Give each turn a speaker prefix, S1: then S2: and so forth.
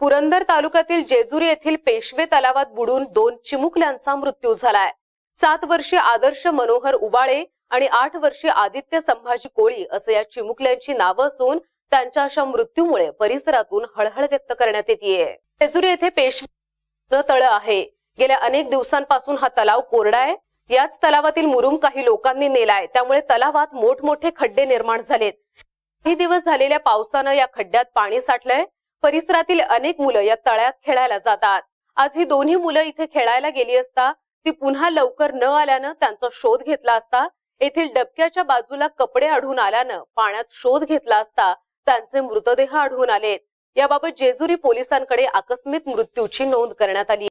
S1: पुरंदर तालुक्यातील जेजुरी येथील पेशवे तलावात बुडून दोन चिमुकल्यांचा मृत्यू झालाय सात वर्षीय आदर्श मनोहर उबाळे आणि आठ वर्षीय आदित्य संभाजी कोळी असं या चिमुकल्यांची नावं असून त्यांच्या अशा मृत्यूमुळे परिसरातून हळहळ व्यक्त करण्यात येते जेजुरी येथे पेशवे तळ आहे गेल्या अनेक दिवसांपासून हा तलाव कोरडा आहे याच तलावातील मुरुम काही लोकांनी नेलाय त्यामुळे तलावात मोठमोठे खड्डे निर्माण झालेत काही दिवस झालेल्या पावसानं या खड्ड्यात पाणी साठलंय परिसरातील अनेक मुलं या तळ्यात खेळायला जातात आज ही दोन्ही मुलं इथे खेळायला गेली असता ती पुन्हा लवकर न आल्यानं त्यांचा शोध घेतला असता येथील डबक्याच्या बाजूला कपडे आढळून आल्यानं पाण्यात शोध घेतला असता त्यांचे मृतदेह आढळून आले याबाबत जेजुरी पोलिसांकडे आकस्मिक मृत्यूची नोंद करण्यात आली